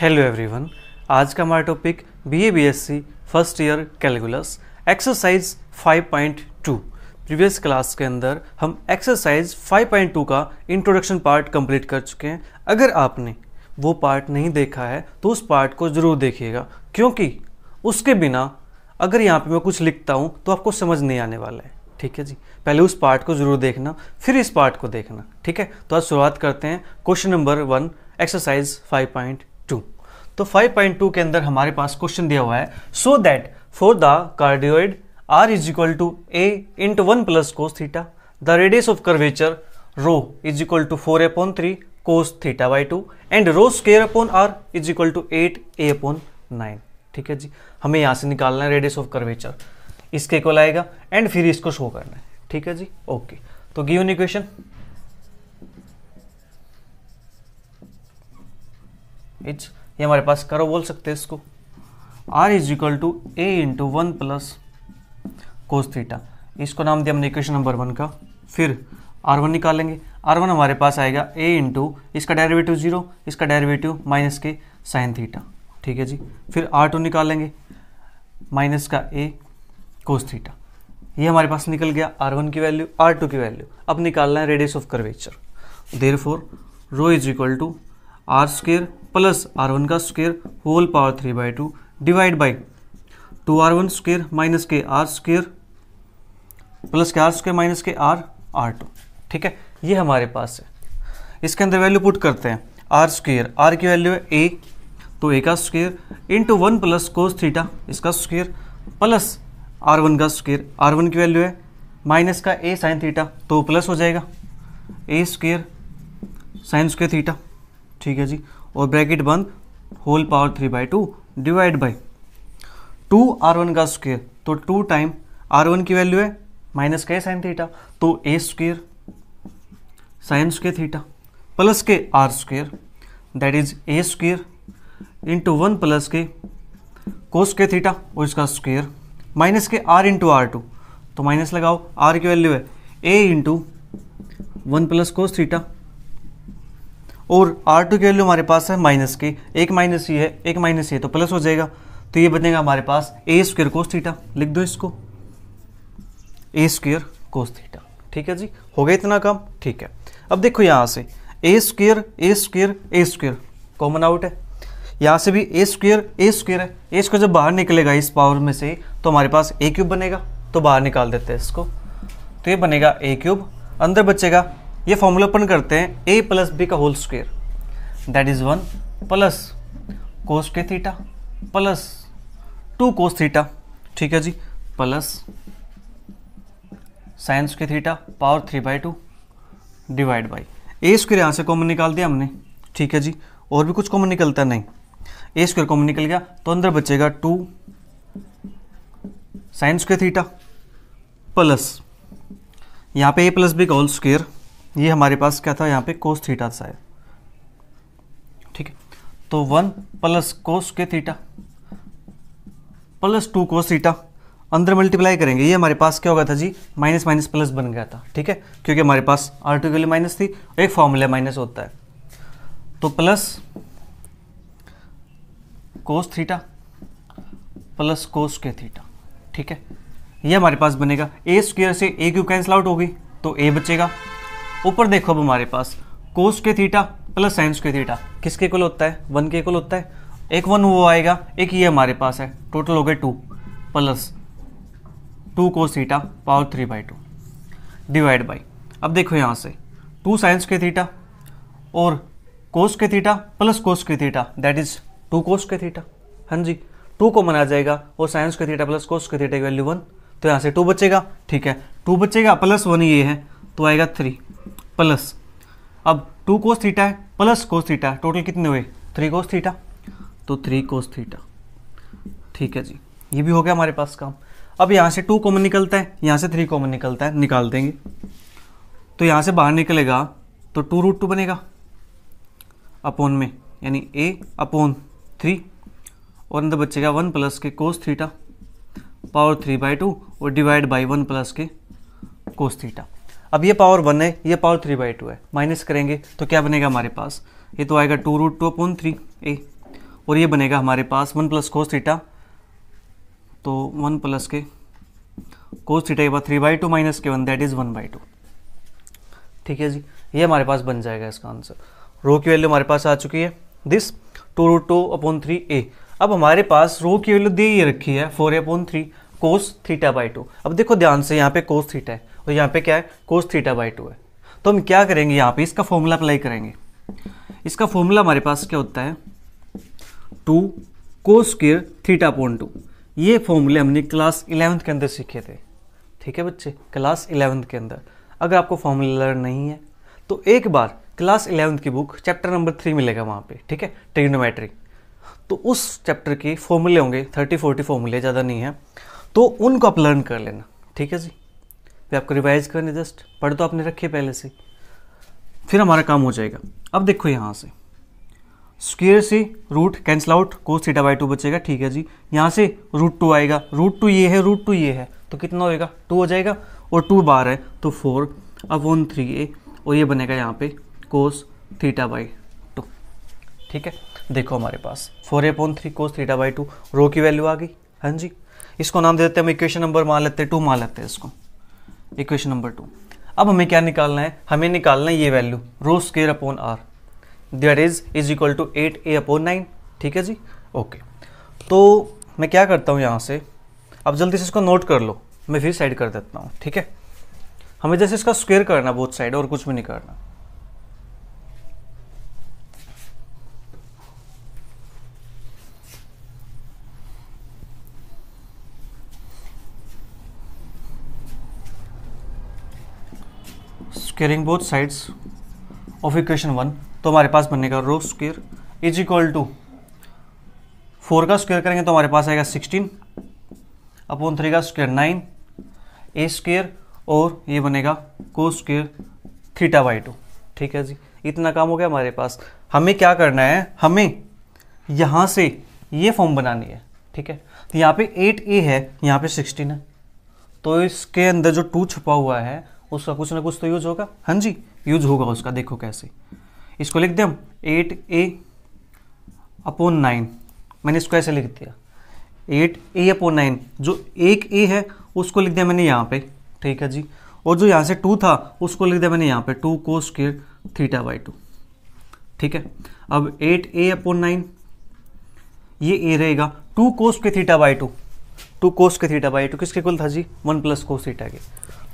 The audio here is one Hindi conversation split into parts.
हेलो एवरीवन आज का हमारा topic B A B S C first year calculus exercise 5.2 previous class के अंदर हम एक्सरसाइज 5.2 का इंट्रोडक्शन पार्ट कंप्लीट कर चुके हैं अगर आपने वो पार्ट नहीं देखा है तो उस पार्ट को ज़रूर देखिएगा क्योंकि उसके बिना अगर यहाँ पे मैं कुछ लिखता हूँ तो आपको समझ नहीं आने वाला है ठीक है जी पहले उस पार्ट को ज़रूर देखना फिर इस पार्ट को देखना ठीक है तो आज शुरुआत करते हैं question number one exercise 5.2 two तो 5.2 के अंदर हमारे पास क्वेश्चन दिया हुआ है so that for the cardioid r is equal to a into one plus cos theta the radius of curvature rho is equal to four upon three cos theta by two and rho square upon r is equal to eight a upon nine ठीक है जी हमें यहाँ से निकालना है रेडियस ऑफ कर्वेचर इसके इक्वल आएगा एंड फिर इसको शो करना है ठीक है जी ओके तो गिवन इक्वेशन इज ये हमारे पास करो बोल सकते हैं इसको r is equal to a into one plus cos theta इसको नाम दिया हमने इक्वेशन नंबर वन का फिर आर वन निकालेंगे आर वन हमारे पास आएगा ए इंटू इसका डेरिवेटिव जीरो इसका डेरिवेटिव माइनस के साइन थीटा ठीक है जी फिर आर टू निकालेंगे माइनस का ए कोस थीटा ये हमारे पास निकल गया आर वन की वैल्यू आर टू की वैल्यू अब निकालना है radius of curvature therefore rho is equal to r square plus r one का square whole power three by two divide by two r one square minus के आर स्क्वेयर प्लस के आर स्क्वेयर माइनस के आर आर टू ठीक है ये हमारे पास है इसके अंदर वैल्यू पुट करते हैं आर स्क्वेयर आर की वैल्यू है ए तो ए का square into one plus cos theta इसका स्क्वेयर प्लस आर वन का स्क्वेयर आर वन की वैल्यू है माइनस का ए साइन थीटा तो प्लस हो जाएगा a square sine square theta ठीक है जी और ब्रैकेट बंद whole power three by two divide by two r one का स्क्वेयर तो टू टाइम आर वन की वैल्यू है माइनस के साइन थीटा तो ए स्क्वेयर साइंस के थीटा प्लस के r square that is a square into one plus के कोस के थीटा और इसका स्क्वेयर माइनस के आर इंटू आर टू तो माइनस लगाओ आर की वैल्यू है a into one plus cos theta और आर टू की वैल्यू हमारे पास है माइनस के एक माइनस ये है एक माइनस ये तो प्लस हो जाएगा तो ये बनेगा हमारे पास ए स्क्र कोस थीटा लिख दो इसको ए स्क्वेयर कोस थीटा ठीक है जी हो गया इतना काम ठीक है अब देखो यहाँ से a square a square a square common out है यहाँ से भी ए स्क्र ए स्क्र है ए स्क्वेयर जब बाहर निकलेगा इस पावर में से तो हमारे पास ए क्यूब बनेगा तो बाहर निकाल देते हैं इसको तो ये बनेगा ए क्यूब अंदर बचेगा ये फॉर्मूला अपन करते हैं ए प्लस बी का whole square that is one plus cos के theta plus two cos theta ठीक है जी प्लस साइंस के theta power three by two divide by a square यहाँ से कॉमन निकाल दिया हमने ठीक है जी और भी कुछ कॉमन निकलता नहीं ए स्क्वेयर कॉमन निकल गया तो अंदर बचेगा टू साइंस के थीटा प्लस यहाँ पे ए प्लस बी का होल स्क्वेयर ये हमारे पास क्या था यहाँ पे कोस थीटा था ठीक है तो वन प्लस कोस के theta plus two cos theta अंदर मल्टीप्लाई करेंगे ये हमारे पास क्या हो गया था जी माइनस माइनस प्लस बन गया था ठीक है क्योंकि हमारे पास आर्टिकली माइनस थी एक फॉर्मूला माइनस होता है तो plus cos theta plus cos के थीटा ठीक है ये हमारे पास बनेगा ए स्क्वेयर से ए क्यूब कैंसिल आउट होगी तो ए बचेगा ऊपर देखो अब हमारे पास कोस के थीटा प्लस साइंस के थीटा किसके कुल होता है वन के कुल होता है एक वन वो आएगा एक ये हमारे पास है टोटल हो गए two plus two cos theta power three by two divide by अब देखो यहाँ से टू साइंस के थीटा और कोस के थीटा प्लस कोस के theta that is two cos के थीटा हाँ जी टू को मना जाएगा और साइंस के थीटा प्लस कोस के थीटा की वैल्यू वन तो यहाँ से टू बचेगा ठीक है टू बचेगा प्लस वन ये है तो आएगा थ्री प्लस अब टू कोस थीटा है प्लस कोस थीटा टोटल कितने हुए थ्री कोस थीटा तो थ्री कोस थीटा ठीक है जी ये भी हो गया हमारे पास काम अब यहाँ से टू कॉमन निकलता है यहाँ से थ्री कॉमन निकलता है निकाल देंगे तो यहाँ से बाहर निकलेगा तो टू रूट टू बनेगा अपोन में यानी ए अपोन थ्री और अंदर बचेगा वन प्लस के cos theta power three by two और डिवाइड बाई वन प्लस के कोस थीटा अब ये पावर वन है ये पावर थ्री बाई टू है माइनस करेंगे तो क्या बनेगा हमारे पास ये तो आएगा two root two upon three a और ये बनेगा हमारे पास वन प्लस कोस थीटा तो वन प्लस के कोस थीटा के बाद थ्री बाई टू माइनस के one that is one by two ठीक है जी ये हमारे पास बन जाएगा इसका आंसर रो की वैल्यू हमारे पास आ चुकी है this two root two upon three a अब हमारे पास रो की वैल्यू दे ही रखी है four a upon three cos theta by two अब देखो ध्यान से यहाँ पे कोस थीटा है और यहाँ पे क्या है कोस थीटा बाई टू है तो हम क्या करेंगे यहाँ पे इसका फॉर्मूला अप्लाई करेंगे इसका फॉर्मूला हमारे पास क्या होता है two cos square theta point two ये फॉर्मूले हमने क्लास इलेवंथ के अंदर सीखे थे ठीक है बच्चे क्लास इलेवंथ के अंदर अगर आपको फॉर्मूला लर्न नहीं है तो एक बार क्लास इलेवंथ की बुक चैप्टर नंबर थ्री मिलेगा वहाँ पे ठीक है ट्रिग्नोमेट्री तो उस चैप्टर के फॉर्मूले होंगे थर्टी फोर्टी फॉर्मूले ज़्यादा नहीं है तो उनको आप लर्न कर लेना ठीक है जी फिर आपको रिवाइज करने जस्ट पढ़ तो आपने रखे पहले से फिर हमारा काम हो जाएगा अब देखो यहाँ से स्क्वेयर से रूट कैंसिल आउट को सीटा बाई टू बचेगा ठीक है जी यहाँ से रूट टू आएगा रूट टू ये है रूट टू ये है तो कितना होएगा टू हो जाएगा और टू बार है तो फोर अब वन थ्री ए और ये बनेगा यहाँ पे कोस थीटा बाई टू ठीक है देखो हमारे पास four a upon three cos theta by two rho की वैल्यू आ गई हाँ जी इसको नाम दे देते हैं हम इक्वेशन नंबर मान लेते हैं टू मान लेते हैं इसको इक्वेशन नंबर टू अब हमें क्या निकालना है हमें निकालना है ये value rho square upon r that is is equal to eight a upon nine ठीक है जी ओके तो मैं क्या करता हूँ यहाँ से अब जल्दी से इसको नोट कर लो मैं फिर साइड कर देता हूँ ठीक है हमें जैसे इसका स्क्वेयर करना बोथ साइड और कुछ भी नहीं करना squaring both sides of equation one तो हमारे पास बनेगा rho square is equal to four का स्क्वेयर करेंगे तो हमारे पास आएगा सिक्सटीन अपॉन थ्री का स्क्वेयर नाइन ए स्क्वेयर और ये बनेगा को स्क्वेयर थीटा बाई टू ठीक है जी इतना काम हो गया हमारे पास हमें क्या करना है हमें यहाँ से ये फॉर्म बनानी है ठीक है तो यहाँ पे एट ए है यहाँ पे सिक्सटीन है तो इसके अंदर जो टू छुपा हुआ है उसका कुछ ना कुछ तो यूज होगा हाँ जी यूज होगा उसका देखो कैसे इसको लिख दें हम एट ए अपोन नाइन मैंने इसको ऐसे लिख दिया एट ए अपोन नाइन जो एक ए है उसको लिख दिया मैंने यहाँ पे ठीक है जी और जो यहाँ से टू था उसको लिख दिया मैंने यहाँ पे टू को स्केयर थीटा बाई टू ठीक है अब एट ए अपोन नाइन ये ए रहेगा टू कोस के theta by two two cos के थीटा बाई टू किसके कुल था जी वन प्लस कोस थीटा के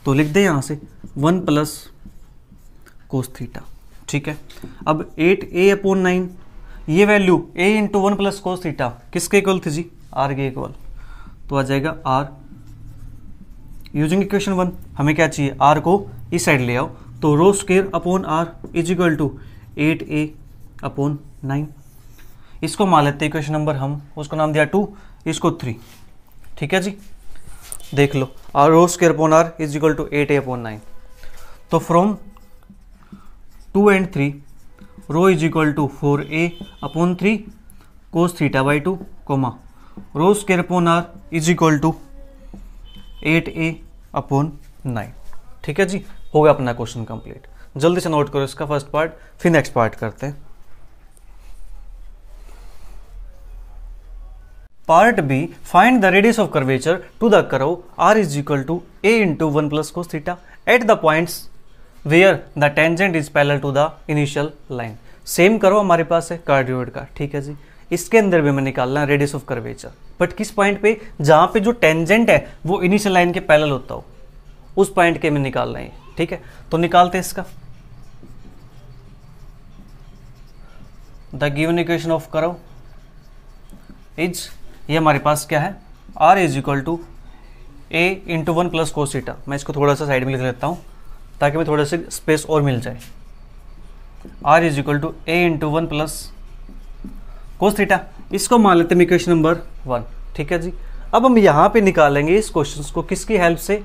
तो लिख दें यहाँ से वन प्लस कोस थीटा ठीक है अब एट ए अपोन नाइन ये value a into one plus cos theta किसके इक्वल थी जी आर के इक्वल तो आ जाएगा आर यूजिंग इक्वेशन वन हमें क्या चाहिए आर को इस साइड ले आओ तो rho square upon r is equal to eight a upon nine इसको मान लेते हैं इक्वेशन नंबर हम उसको नाम दिया टू इसको थ्री ठीक है जी देख लो और rho square upon r is equal to eight a upon nine तो from two and three rho is equal to four a upon three cos theta by two comma rho square upon r is equal to eight a upon nine ठीक है जी हो गया अपना क्वेश्चन कंप्लीट जल्दी से नोट करो इसका फर्स्ट पार्ट फिर नेक्स्ट पार्ट करते हैं part B find the radius of curvature to the curve r is equal to a into one plus cos theta at the points where the tangent is parallel to the initial line same करो हमारे पास है कार्डियोइड का ठीक है जी इसके अंदर भी हमें निकालना रेडियस ऑफ कर्वेचर बट किस पॉइंट पे जहाँ पे जो टेंजेंट है वो इनिशियल लाइन के पैरेलल होता हो उस पॉइंट के में निकालना है ठीक है तो निकालते हैं इसका the given equation of curve is ये हमारे पास क्या है r is equal to a into one plus cos theta मैं इसको थोड़ा सा साइड में लिख लेता हूँ ताकि मैं थोड़ा सा स्पेस और मिल जाए r is equal to a into one plus theta इसको मान लेते हैं इक्वेशन नंबर वन ठीक है जी अब हम यहाँ पे निकालेंगे इस क्वेश्चन को किसकी हेल्प से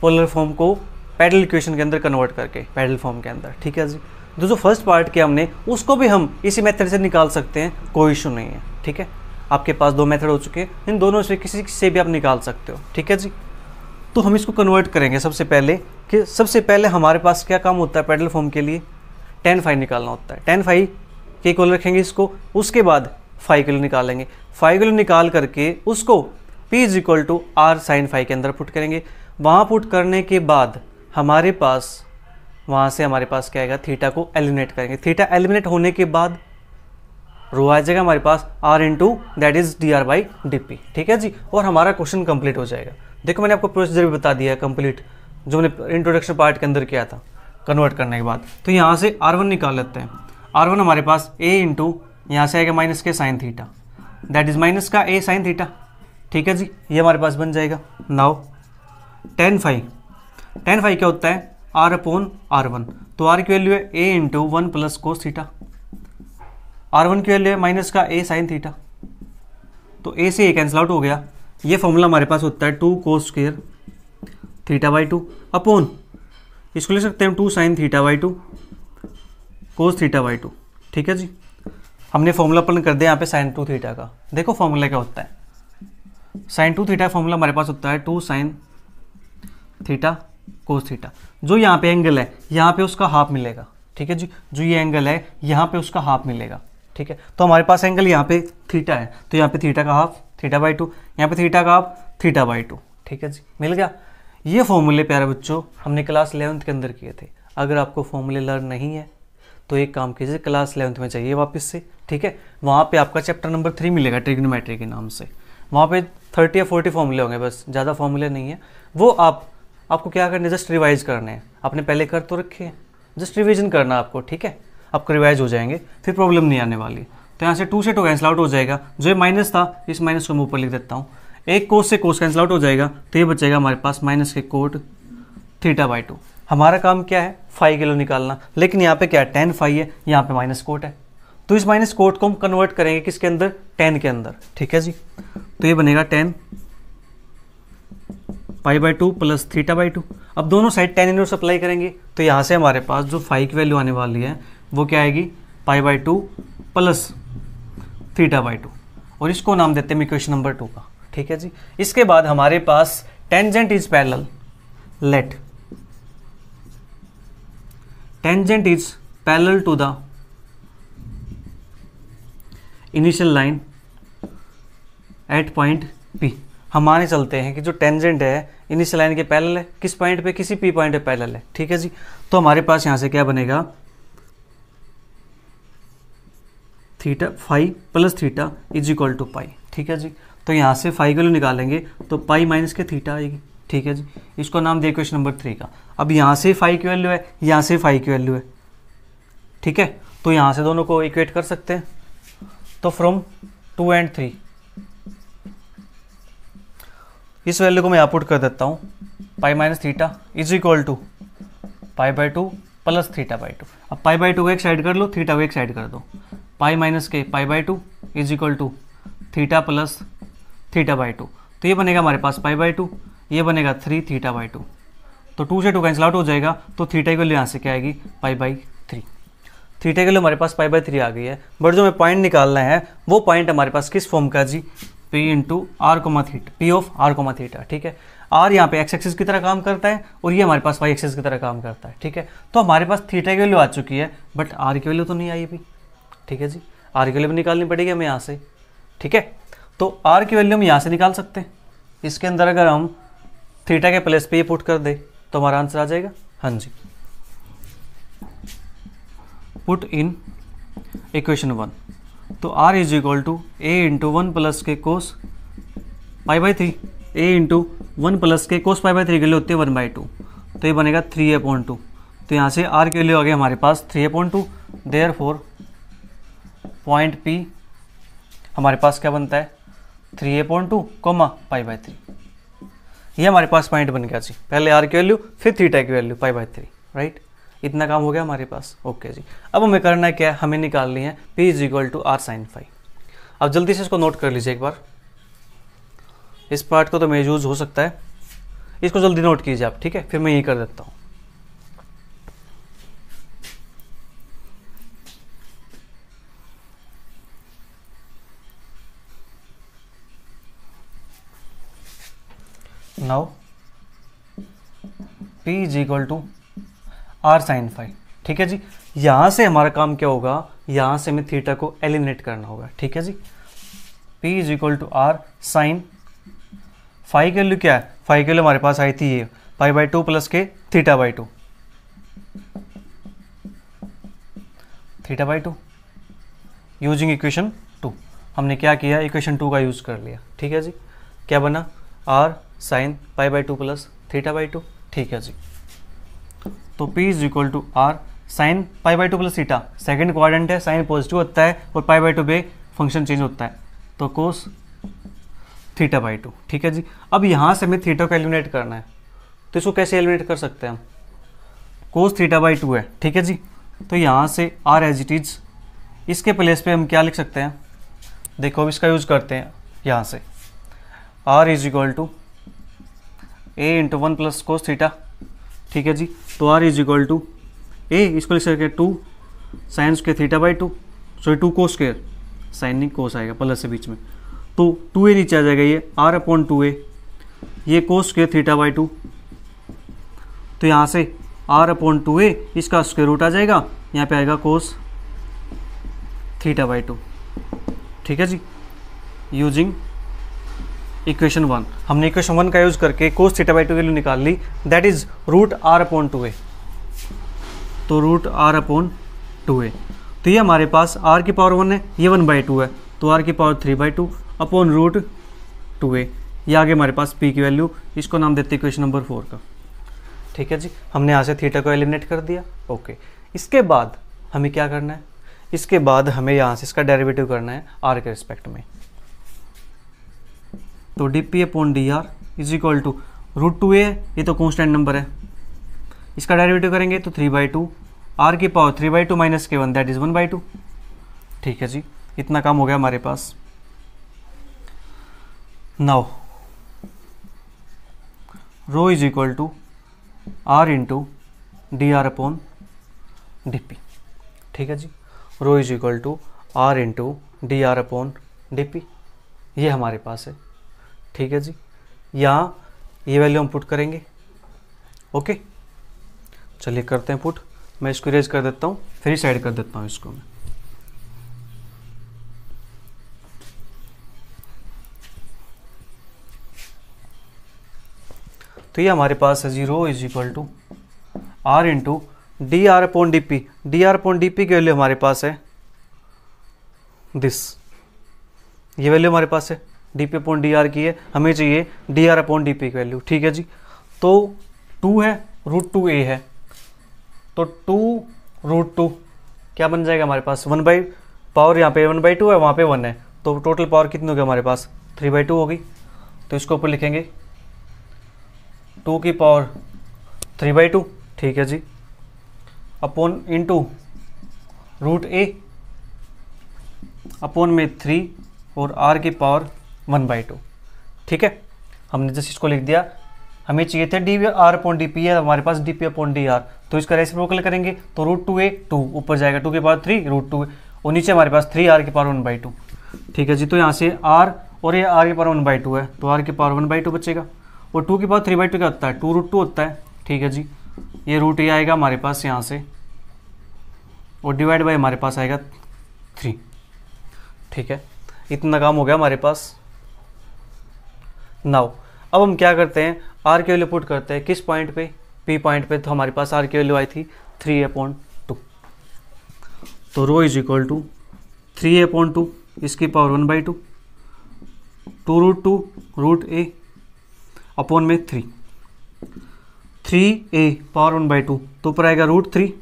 पोलर फॉर्म को पैडल इक्वेशन के अंदर कन्वर्ट करके पैडल फॉर्म के अंदर ठीक है जी तो जो फर्स्ट पार्ट किया हमने उसको भी हम इसी मेथड से निकाल सकते हैं कोई इशू नहीं है ठीक है आपके पास दो मेथड हो चुके हैं इन दोनों से किसी से भी आप निकाल सकते हो ठीक है जी तो हम इसको कन्वर्ट करेंगे सबसे पहले कि सबसे पहले हमारे पास क्या काम होता है पेडल फॉर्म के लिए टेन फाइव निकालना होता है टेन फाइव के कॉल रखेंगे इसको उसके बाद फाइव किलो निकालेंगे फाइव किलो निकाल करके उसको p is equal to r sine five के अंदर पुट करेंगे वहाँ पुट करने के बाद हमारे पास वहाँ से हमारे पास क्या आएगा थीटा को एलिमिनेट करेंगे थीटा एलिमिनेट होने के बाद रो आ जाएगा हमारे पास r in two that is D are by D P ठीक है जी और हमारा क्वेश्चन कंप्लीट हो जाएगा देखो मैंने आपको प्रोसीजर भी बता दिया है कंप्लीट जो मैंने इंट्रोडक्शन पार्ट के अंदर किया था कन्वर्ट करने के बाद तो यहाँ से आर वन निकाल लेते हैं आर वन हमारे पास ए इंटू यहाँ से आएगा माइनस के sine theta that is minus का ए साइन थीटा ठीक है जी ये हमारे पास बन जाएगा now tan phi tan phi क्या होता है आर अपोन आर वन तो आर की वैल्यू है a into one plus cos theta r one क्यू एल है माइनस का ए साइन थीटा तो ए से ए कैंसिल आउट हो गया ये फॉर्मूला हमारे पास होता है two cos square theta by two upon इसको ले सकते हैं two sine theta by two cos theta by two ठीक है जी हमने फॉर्मूला अपन कर दिया यहाँ पे साइन टू थीटा का देखो फॉर्मूला क्या होता है साइन टू थीटा फॉर्मूला हमारे पास होता है two sine theta cos theta जो यहाँ पे एंगल है यहाँ पे उसका हाफ मिलेगा ठीक है जी जो ये एंगल है यहाँ पे उसका हाफ मिलेगा ठीक है तो हमारे पास एंगल यहाँ पे थीटा है तो यहाँ पे थीटा का हाफ थीटा बाई टू यहाँ पे थीटा का हाफ थीटा बाई टू ठीक है जी मिल गया ये फॉर्मूले प्यारे बच्चों हमने क्लास इलेवंथ के अंदर किए थे अगर आपको फॉर्मूले लर्न नहीं है तो एक काम कीजिए क्लास इलेवंथ में चाहिए वापस से ठीक है वहाँ पे आपका चैप्टर नंबर थ्री मिलेगा ट्रिग्नोमेट्री के नाम से वहाँ पे थर्टी या फोर्टी फॉर्मूले होंगे बस ज़्यादा फॉर्मूले नहीं है वो आप आपको क्या करने जस्ट रिवाइज करने हैं आपने पहले कर तो रखे हैं जस्ट रिविजन करना आपको ठीक है आपको रिवाइज हो जाएंगे फिर प्रॉब्लम नहीं आने वाली तो यहाँ से टू से टू कैंसिल आउट हो जाएगा जो ये माइनस था इस माइनस को मैं ऊपर लिख देता हूँ एक कोस से कोस कैंसिल आउट हो जाएगा तो ये बचेगा हमारे पास माइनस के कोट थीटा बाई टू हमारा काम क्या है फाइव किलो निकालना लेकिन यहाँ पे क्या है टेन फाइव है यहाँ पे माइनस कोट है तो इस माइनस कोट को हम कन्वर्ट करेंगे किसके अंदर टेन के अंदर ठीक है जी तो ये बनेगा tan pi by two plus theta by two अब दोनों साइड टेन इनवर्स अप्लाई करेंगे तो यहाँ से हमारे पास जो फाइव की वैल्यू आने वाली है वो क्या आएगी pi by two plus theta by two और इसको नाम देते हैं इक्वेशन नंबर टू का ठीक है जी इसके बाद हमारे पास tangent is parallel let tangent is parallel to the initial line at point p हम माने चलते हैं कि जो टेंजेंट है इनिशियल लाइन के पैरल है किस पॉइंट पे किसी पी पॉइंट पे पैरल है ठीक है जी तो हमारे पास यहां से क्या बनेगा theta phi plus theta is equal to pi ठीक है जी तो यहाँ से फाइव वैल्यू निकालेंगे तो पाई माइनस के थीटा आएगी ठीक है जी इसको नाम दिया क्वेश्चन नंबर थ्री का अब यहाँ से फाइव की वैल्यू है यहाँ से फाइव की वैल्यू है ठीक है तो यहाँ से दोनों को इक्वेट कर सकते हैं तो फ्रॉम टू एंड थ्री इस वैल्यू को मैं यहाँ कर देता हूँ pi minus theta is equal to pi by two plus theta by two अब पाई बाई टू को एक साइड कर लो थीटा को एक साइड कर दो पाई माइनस के pi by two is equal to theta plus theta by two तो ये बनेगा हमारे पास पाई बाई टू ये बनेगा थ्री थीटा बाई टू तो टू से टू कैंसिल आउट हो जाएगा तो थीटा के लिए यहाँ से क्या आएगी पाई बाई थ्री थीटा के लिए हमारे पास पाई बाई थ्री आ गई है बट जो हमें पॉइंट निकालना है वो पॉइंट हमारे पास किस फॉर्म का जी p into r comma theta p of r comma theta ठीक है आर यहाँ पे एक्स एक्सिस की तरह काम करता है और ये हमारे पास वाई एक्सिस की तरह काम करता है ठीक है तो हमारे पास थीटा की वैल्यू आ चुकी है बट आर की वैल्यू तो नहीं आई अभी ठीक है जी आर की वैल्यू निकालनी पड़ेगी हमें यहाँ से ठीक है तो आर की वैल्यू हम यहाँ से निकाल सकते हैं इसके अंदर अगर हम थीटा के प्लेस पर ये पुट कर दे तो हमारा आंसर आ जाएगा हाँ जी पुट इन इक्वेशन वन तो r is equal to a into one plus के cos pi by three a into one plus के कोस पाई बाई थ्री के लिए होती है वन बाई टू तो ये बनेगा थ्री ए पॉइंट टू तो यहाँ से आर के लिए आ गया हमारे पास three a point two therefore point p हमारे पास क्या बनता है three a point two comma pi by three ये हमारे पास पॉइंट बन गया जी पहले आर की वैल्यू फिर थीटा की value pi by three right इतना काम हो गया हमारे पास ओके जी अब हमें करना है क्या है हमें निकालनी है p is equal to r sine phi अब जल्दी से इसको नोट कर लीजिए एक बार इस पार्ट को तो मैं यूज़ हो सकता है इसको जल्दी नोट कीजिए आप ठीक है फिर मैं यही कर देता हूँ now p is equal to r sine phi ठीक है जी यहां से हमारा काम क्या होगा यहां से हमें थीटा को एलिमिनेट करना होगा ठीक है जी p is equal to r sine phi की वैल्यू क्या है फाइव की वैल्यू हमारे पास आई थी ये फाइव बाई टू प्लस के theta by two theta by two using equation two हमने क्या किया इक्वेशन टू का यूज़ कर लिया ठीक है जी क्या बना r sine pi by two plus theta by two ठीक है जी तो p is equal to r sine pi by two plus theta second quadrant है साइन पॉजिटिव होता है और पाई बाई टू पे फंक्शन चेंज होता है तो कोस थीटा बाई टू ठीक है जी अब यहाँ से हमें थीटा को एलिमिनेट करना है तो इसको कैसे एलिमिनेट कर सकते हैं हम कोस थीटा बाई टू है ठीक है जी तो यहाँ से आर एज इट इज इसके प्लेस पे हम क्या लिख सकते हैं देखो अब इसका यूज करते हैं यहाँ से r is equal to a into one plus cos theta ठीक है जी तो r is equal to a इसको लिख सकते हैं टू साइंस के theta by two sorry two cos के साइन नहीं कोस आएगा प्लस के बीच में तो टू ए नीचे आ जाएगा ये आर अपॉन टू ए ये cos square theta by two तो यहाँ से आर अपॉन टू ए इसका स्क्वेयर रूट आ जाएगा यहाँ पे आएगा कोस थीटा बाई टू ठीक है जी यूजिंग इक्वेशन वन हमने इक्वेशन वन का यूज करके cos theta by two value निकाल ली that is root r upon two a तो root r upon two a तो ये हमारे पास आर की पावर वन है ये वन बाई टू है तो आर की power three by two upon root two a ये आगे हमारे पास पी की वैल्यू इसको नाम देते हैं क्वेश्चन नंबर फोर का ठीक है जी हमने यहाँ से थीटा को एलिमिनेट कर दिया ओके इसके बाद हमें क्या करना है इसके बाद हमें यहाँ से इसका डेरिवेटिव करना है आर के रिस्पेक्ट में तो d p upon d r is equal to root two a ये तो कॉन्स्टेंट नंबर है इसका डेरिवेटिव करेंगे तो थ्री बाई टू आर की power three by two minus के one that is one by two ठीक है जी इतना काम हो गया हमारे पास now rho is equal to r into d r upon d P ठीक है जी rho is equal to r into d r upon d p ये हमारे पास है ठीक है जी यहाँ ये वैल्यू हम पुट करेंगे ओके चलिए करते हैं पुट मैं इसको इरेज कर देता हूँ फिर साइड कर देता हूँ इसको मैं तो ये हमारे पास है zero is equal to r into d r upon d p d r upon d p की वैल्यू हमारे पास है दिस ये वैल्यू हमारे पास है d p upon d r की है हमें चाहिए d r upon d p की वैल्यू ठीक है जी तो टू है रूट टू ए है तो टू रूट टू क्या बन जाएगा हमारे पास वन बाई पावर यहाँ पे वन बाई टू है वहाँ पे वन है तो टोटल पावर कितनी होगी हमारे पास थ्री बाई टू होगी तो इसको ऊपर लिखेंगे टू की पावर थ्री बाई टू ठीक है जी upon two root a upon में थ्री और आर की पावर वन बाई टू ठीक है हमने जस्ट इसको लिख दिया हमें चाहिए थे d r upon d p है हमारे पास d p upon d r तो इसका रेसिप्रोकल करेंगे तो रूट टू ए टू ऊपर जाएगा टू के power three root two a और नीचे हमारे पास थ्री आर के पावर वन बाई टू ठीक है जी तो यहाँ से आर और ये आर के पावर वन बाई टू है तो आर की पावर वन बाई टू बचेगा वो टू की पावर थ्री बाई टू क्या होता है टू रूट टू होता है ठीक है जी ये रूट ये आएगा हमारे पास यहाँ से और डिवाइड बाई हमारे पास आएगा थ्री ठीक है इतना काम हो गया हमारे पास नाउ अब हम क्या करते हैं आर के वैल्यू पुट करते हैं किस पॉइंट पे पी पॉइंट पे तो हमारे पास आर के वैल्यू आई थी थ्री पॉइंट टू तो rho is equal to three point two इसकी power one by two two root two root a upon में three three a power one by two तो ऊपर आएगा रूट थ्री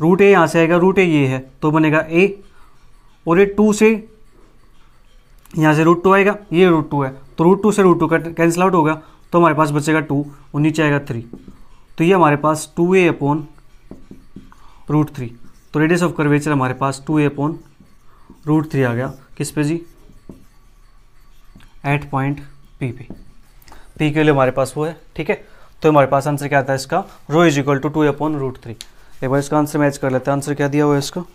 रूट ए यहाँ से आएगा रूट ए ये है तो बनेगा ए और ये टू से यहाँ से रूट टू आएगा ये रूट टू है तो रूट टू से रूट टू का कैंसिल आउट होगा तो हमारे पास बचेगा टू और नीचे आएगा थ्री तो ये हमारे पास two a upon root three तो रेडियस ऑफ कर्वेचर हमारे पास two a upon root three आ गया किस पे जी एट पॉइंट पी पे पी के लिए हमारे पास वो है ठीक है तो हमारे पास आंसर क्या आता है इसका rho is equal to two upon root three एक बार इसका आंसर मैच कर लेते हैं आंसर क्या दिया हुआ है इसको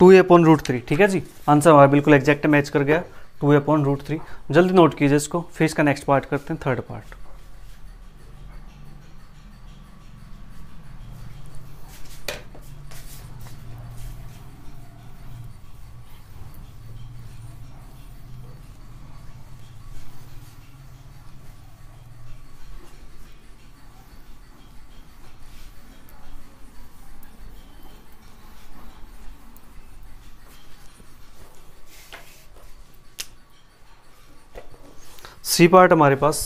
टू अपॉन रूट थ्री ठीक है जी आंसर हमारा बिल्कुल एग्जैक्ट मैच कर गया टू अपॉन रूट थ्री जल्दी नोट कीजिए इसको फिर इसका नेक्स्ट पार्ट करते हैं थर्ड पार्ट सी पार्ट हमारे पास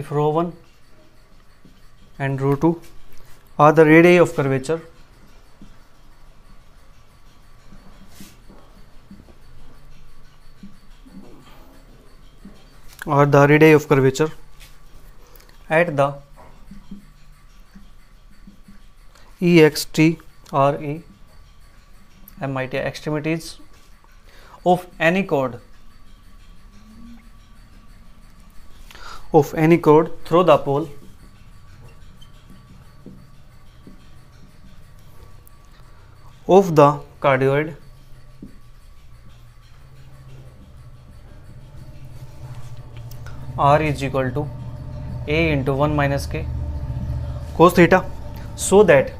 if rho one and rho two are the radii of curvature और the radii of curvature at the e x t r e m i t extremities of any कोड of any code through the pole of the cardioid r is equal to a into 1 minus k cos theta so that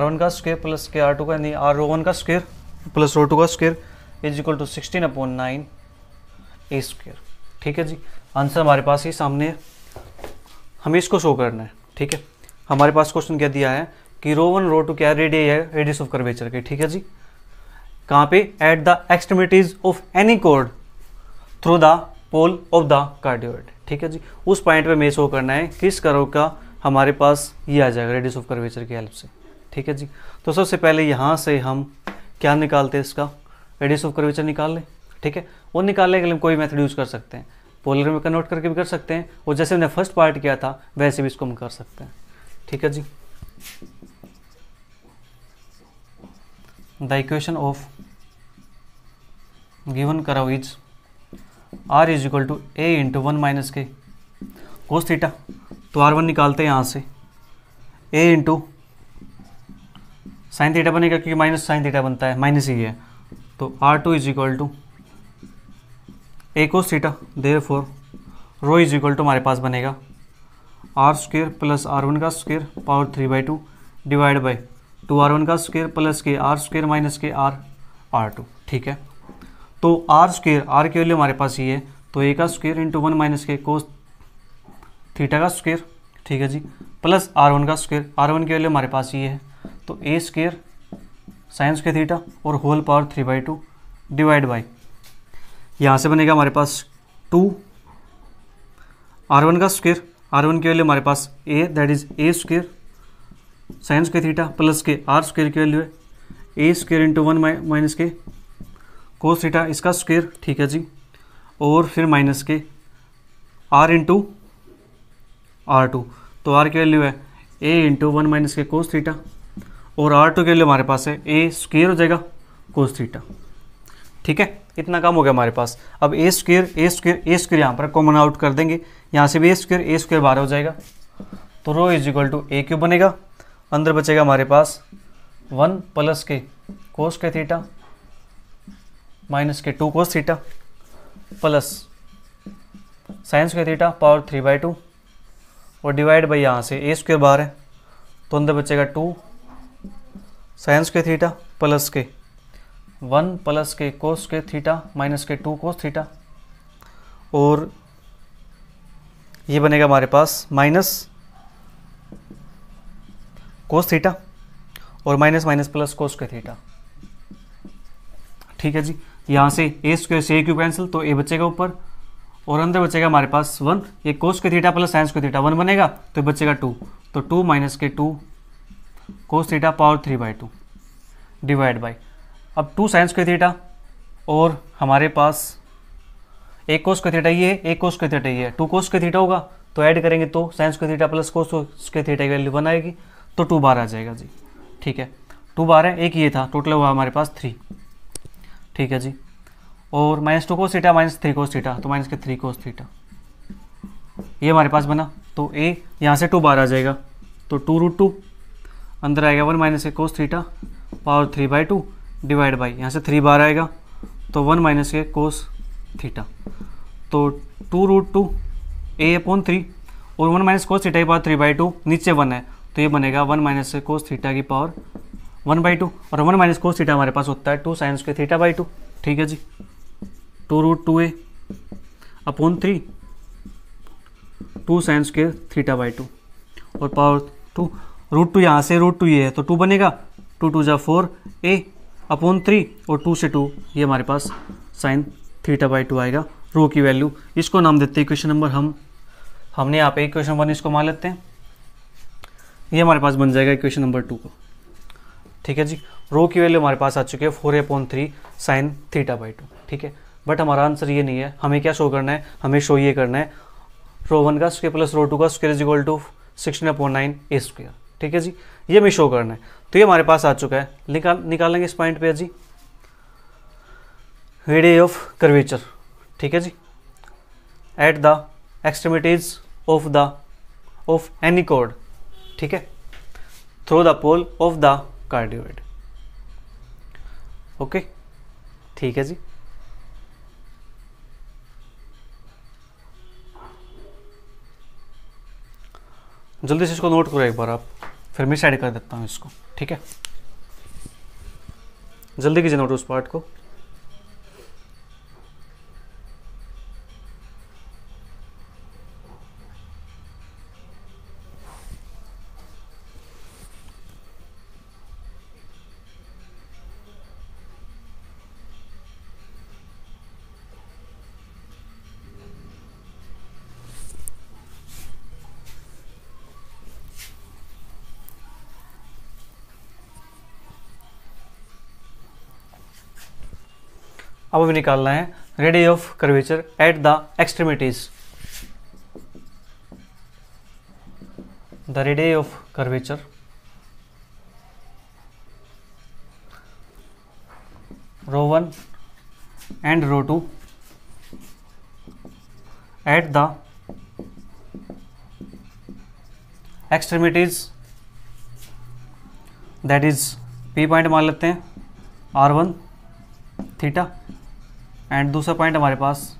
r1 का स्क्वायर प्लस के r2 का यानी r r1 का स्क्वायर प्लस r2 का square is equal to 16 upon 9 a square ठीक है जी आंसर हमारे पास ही सामने है हमें इसको शो करना है ठीक है हमारे पास क्वेश्चन क्या दिया है कि रो वन रो टू क्या रेडी है रेडियस ऑफ कर्वेचर के ठीक है जी कहाँ पे at the extremities of any chord through the pole of the cardioid ठीक है जी उस पॉइंट पे हमें शो करना है किस करो का हमारे पास ये आ जाएगा रेडियस ऑफ कर्वेचर की हेल्प से ठीक है जी तो सबसे पहले यहाँ से हम क्या निकालते हैं इसका रेडियस ऑफ कर्वेचर निकाल लें ठीक है वो निकालने के लिए कोई मेथड यूज़ कर सकते हैं पोलर में कन्वर्ट करके भी कर सकते हैं और जैसे हमने फर्स्ट पार्ट किया था वैसे भी इसको हम कर सकते हैं ठीक है जी the equation of given curve is r is equal to a into one minus के कोस थीटा तो आर वन निकालते हैं यहाँ से ए इंटू साइन थीटा बनेगा क्योंकि माइनस साइन थीटा बनता है माइनस ही है तो r two is equal to a cos theta therefore rho is equal to हमारे पास बनेगा r square plus r one का square power three by two divide by two r one का स्क्वेयर प्लस के आर स्क्वेयर माइनस के आर आर टू ठीक है तो आर स्क्वेयर आर के वैल्यू हमारे पास ये है तो ए का स्क्वेयर इंटू वन माइनस के कोस थीटा का स्क्वेयर ठीक है जी प्लस आर वन का स्क्वेयर आर वन के वैल्यू हमारे पास ये है तो ए स्क्वेयर साइंस के थीटा और whole power three by two divide by यहाँ से बनेगा हमारे पास टू आर वन का स्क्वेयर आर वन की वैल्यू हमारे पास a that is a square sine square theta plus के आर स्क्वेयर की वैल्यू है a square into one minus के कोस थीटा इसका स्क्वेयर ठीक है जी और फिर माइनस के आर इंटू आर टू तो आर की वैल्यू है ए इंटू वन माइनस के कोस थीटा और आर टू के लिए हमारे पास है ए स्क्वेयर हो जाएगा कोस थीटा ठीक है इतना कम हो गया हमारे पास अब a square a square a square यहाँ पर कॉमन आउट कर देंगे यहाँ से भी ए स्क्र ए स्क्वेयर बाहर हो जाएगा तो rho is equal to a cube बनेगा अंदर बचेगा हमारे पास वन प्लस के कोस के थीटा माइनस के two cos theta plus science के theta power three by two और डिवाइड बाई यहाँ से ए स्क्वेयर बाहर है तो अंदर बचेगा टू साइंस के थीटा प्लस के वन प्लस के कोस के थीटा माइनस के टू कोस थीटा और ये बनेगा हमारे पास माइनस कोस थीटा और माइनस माइनस प्लस कोस के थीटा ठीक है जी यहाँ से ए स्क्वायर से ए क्यू कैंसिल तो ए बचेगा ऊपर और अंदर बचेगा हमारे पास वन ये कोस के थीटा प्लस साइंस के थीटा वन बनेगा तो बचेगा टू तो टू माइनस के two cos theta power three by two divide by अब टू साइंस के थीटा और हमारे पास एक कोस के थीटा ये एक कोस के थीटा ये है टू कोस के थीटा होगा तो ऐड करेंगे तो साइंस के थीटा प्लस कोस के थीटा की वैल्यू वन आएगी तो टू बार आ जाएगा जी ठीक है टू बार है एक ये था टोटल हुआ हमारे पास थ्री ठीक है जी और minus two cos theta minus three cos theta तो माइनस के थ्री कोस थीटा ये हमारे पास बना तो ए यहाँ से टू बार आ जाएगा तो टू रूट टू अंदर आएगा one minus a cos theta power three by two divide by यहाँ से थ्री बार आएगा तो वन माइनस के कोस थीटा तो two root two a upon three और वन माइनस कोस थीटा की पावर थ्री बाई टू नीचे वन है तो ये बनेगा वन माइनस कोस थीटा की पावर वन बाई टू और वन माइनस कोस थीटा हमारे पास होता है टू साइंस के थीटा बाई टू ठीक है जी two root two a upon three two science के थीटा बाई टू और पावर टू रूट टू यहाँ से रूट टू ये है तो टू बनेगा टू टू जा फोर ए अपॉन थ्री और टू से टू ये हमारे पास साइन थीटा बाई टू आएगा रो की वैल्यू इसको नाम देते हैं क्वेश्चन नंबर हम हमने यहाँ पे इक्वेशन वन इसको मान लेते हैं ये हमारे पास बन जाएगा इक्वेशन नंबर टू को ठीक है जी रो की वैल्यू हमारे पास आ चुकी है four a point three sine theta by two ठीक है बट हमारा आंसर ये नहीं है हमें क्या शो करना है हमें शो ये करना है रो वन का स्क्वेयर प्लस रो टू का square is equal to sixteen upon nine a square ठीक है जी ये हमें शो करना है तो ये हमारे पास आ चुका है निकाल निकालेंगे इस पॉइंट पे जी रेडे ऑफ कर्वेचर ठीक है जी at the extremities of the of any कोड ठीक है through the pole of the cardioid okay ठीक है जी जल्दी से इसको नोट करो एक बार आप फिर मैं साइड कर देता हूँ इसको ठीक है जल्दी कीजिए नोट उस पार्ट को अब हमें निकालना है radius of curvature at the extremities the radii of curvature rho one and rho two at the extremities that is P point मान लेते हैं आर वन थीटा एंड दूसरा पॉइंट हमारे पास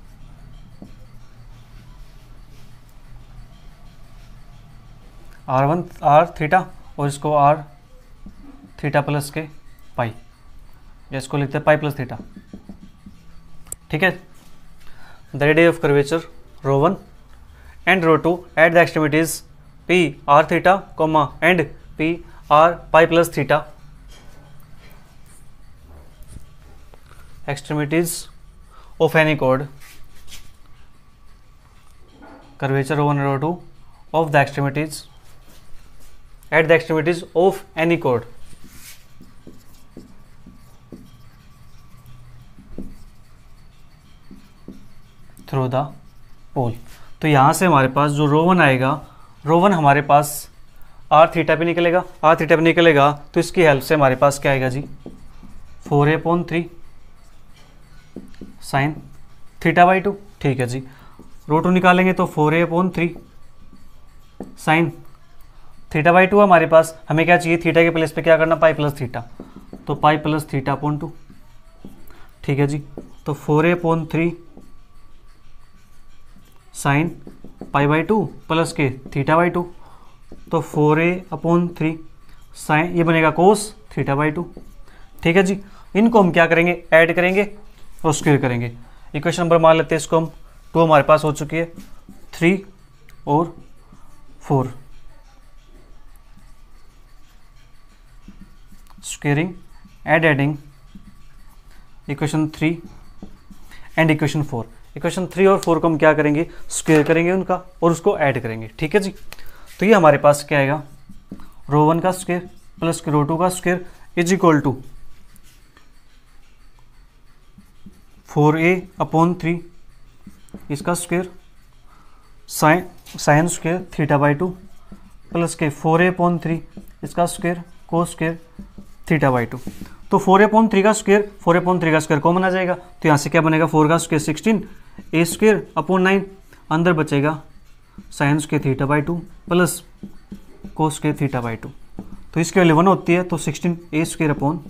आर वन आर थीटा और इसको आर थीटा प्लस के पाई या इसको लिखते हैं पाई प्लस थीटा ठीक है the radii of curvature rho one and rho two at the extremities P r theta comma and P r pi plus theta extremities any कोड chord curvature one rho two of the extremities at the extremities of any कोड थ्रो द पोल तो यहाँ से हमारे पास जो रोवन आएगा रोवन हमारे पास आर थीटा पे निकलेगा आर थीटा पे निकलेगा तो इसकी हेल्प से हमारे पास क्या आएगा जी four a upon three sine theta by two ठीक है जी रोटू टू निकालेंगे तो four a upon three sine theta by two हमारे पास हमें क्या चाहिए थीटा के प्लेस पे क्या करना पाई प्लस थीटा तो pi plus theta upon two ठीक है जी तो four a upon three sine pi by two plus के थीटा बाई टू तो four a upon three sine ये बनेगा कोस थीटा बाई टू ठीक है जी इनको हम क्या करेंगे ऐड करेंगे और स्क्वेयर करेंगे इक्वेशन नंबर मान लेते हैं इसको हम टू हमारे पास हो चुकी है थ्री और four squaring and adding equation three and equation four equation three और फोर को हम क्या करेंगे स्क्वेयर करेंगे उनका और उसको ऐड करेंगे ठीक है जी तो ये हमारे पास क्या आएगा रो वन का स्क्वेयर प्लस रो टू का square is equal to four a upon three इसका square sine sine square theta by two plus के फोर ए पॉन थ्री इसका square cos square theta by two तो फोर ए पॉन थ्री का square four a upon three का स्क्वेयर कॉमन आ जाएगा तो यहाँ से क्या बनेगा फोर का square sixteen a square upon nine अंदर बचेगा sine square theta by two plus cos square theta by two तो इसके वैल्यू वन होती है तो sixteen a square upon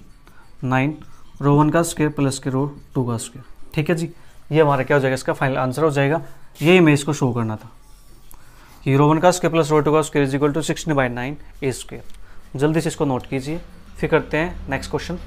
nine rho one का स्केयर प्लस के रो टू का स्केयर ठीक है जी ये हमारा क्या हो जाएगा इसका फाइनल आंसर हो जाएगा ये मैं इसको शो करना था कि रो वन का स्केयर प्लस रो टू का square is equal to sixteen by nine a square जल्दी से इसको नोट कीजिए फिर करते हैं next question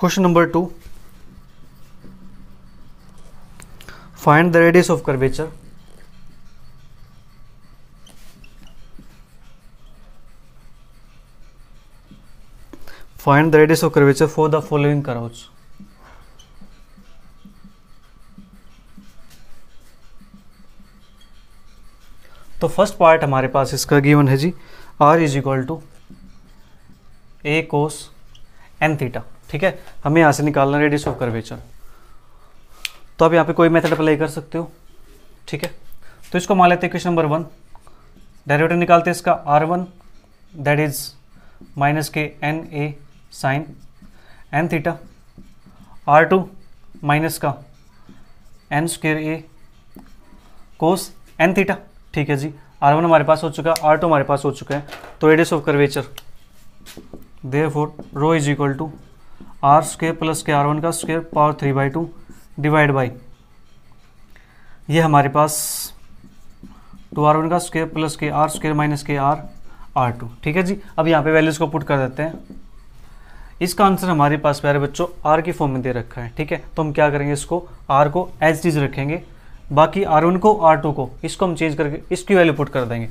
question number two find the radius of curvature find the radius of curvature for the following curves तो फर्स्ट पार्ट हमारे पास इसका गिवन है जी r is equal to a cos n theta ठीक है हमें यहाँ से निकालना रेडियस ऑफ कर्वेचर तो आप यहाँ पे कोई मेथड अप्लाई कर सकते हो ठीक है तो इसको मान लेते हैं क्वेश्चन नंबर वन डायरेक्टर निकालते हैं इसका r one that is minus के n a sine n theta r two minus का n square a cos n theta ठीक है जी आर वन हमारे पास हो चुका है आर टू हमारे पास हो चुका है तो radius of curvature there rho is equal to r square plus के आर वन का square power three by two divide by ये हमारे पास टू आर वन का स्क्वेयर प्लस के आर स्क्वेयर माइनस के आर आर टू ठीक है जी अब यहाँ पे वैल्यूज़ को पुट कर देते हैं इसका आंसर हमारे पास प्यारे बच्चों आर के फॉर्म में दे रखा है ठीक है तो हम क्या करेंगे इसको आर को एज डीज रखेंगे बाकी आर वन को आर टू को इसको हम चेंज करके इसकी वैल्यू पुट कर देंगे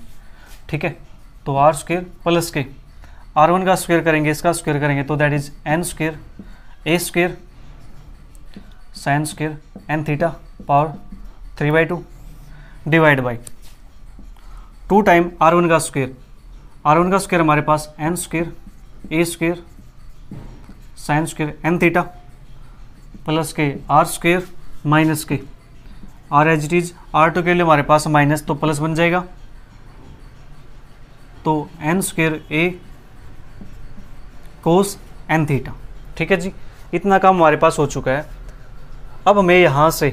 ठीक है तो आर स्केयर प्लस के आर वन का स्क्वेयर करेंगे इसका स्क्वेयर करेंगे तो that is n square a square sine square n theta power three by two divide by two time r one का स्क्वेयर आर वन का स्क्वेयर हमारे पास n square a square sine square n theta plus के आर स्क्वेयर माइनस के r as it is r two के लिए हमारे पास माइनस तो प्लस बन जाएगा तो n square a cos n theta ठीक है जी इतना काम हमारे पास हो चुका है अब हमें यहाँ से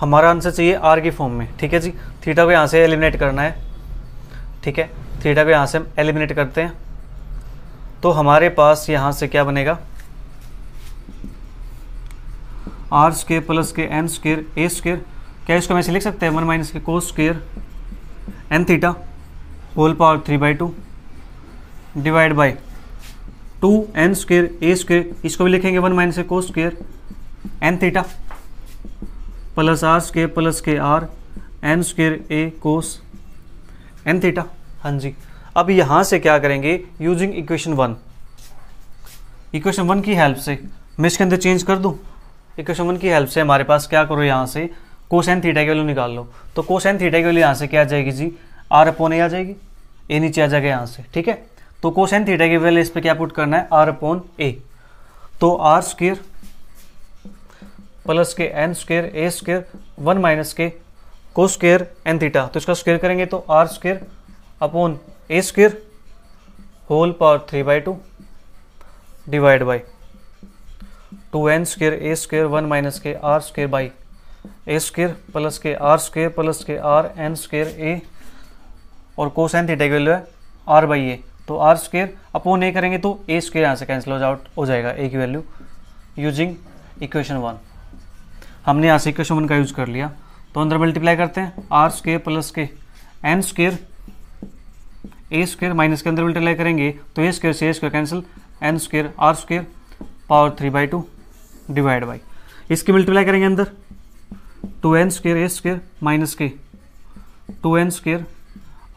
हमारा आंसर चाहिए आर के फॉर्म में ठीक है जी थीटा को यहाँ से एलिमिनेट करना है ठीक है थीटा को यहाँ से हम एलिमिनेट करते हैं तो हमारे पास यहाँ से क्या बनेगा आर स्केयर प्लस के एन स्केयर ए स्केयर क्या इसको मैं ऐसे लिख सकते हैं वन माइनस के cos square n theta whole power three by two divide by two n square a square इसको भी लिखेंगे one minus cos square n theta plus r square plus के r n square a cos n theta हाँ जी अब यहाँ से क्या करेंगे using equation one equation one की हेल्प से मैं इसके अंदर चेंज कर दूँ इक्वेशन वन की हेल्प से हमारे पास क्या करो यहाँ से एन थीटा की वैल्यू निकाल लो तो एन थीटा की वैल्यू यहाँ से क्या आ जाएगी जी आर अपोन ए आ जाएगी ए नीचे आ जाएगा यहाँ से ठीक है तो कोसेन थीटा की वैल्यू इस पर क्या पुट करना है आर अपोन ए तो आर स्क्र प्लस के n square a square one minus के को स्क्र एन थीटा तो इसका स्क्र करेंगे तो r square upon a square whole power three by two divide by two n square a square one minus के r square by a square plus के आर स्क्र प्लस के आर एन स्क्र ए और कोसाइन थीटा की वैल्यू है आर बाई ए तो आर स्क्वेयर वो नहीं करेंगे तो ए स्क्वेयर यहाँ से कैंसिल हो आउट हो जाएगा ए की वैल्यू यूजिंग इक्वेशन वन हमने यहाँ से इक्वेशन वन का यूज़ कर लिया तो अंदर मल्टीप्लाई करते हैं आर स्क्र प्लस के n square a square minus के अंदर मल्टीप्लाई करेंगे तो ए स्क्र से a square cancel n square r square power three by two divide by इसकी मल्टीप्लाई करेंगे अंदर two n square a square minus के two n square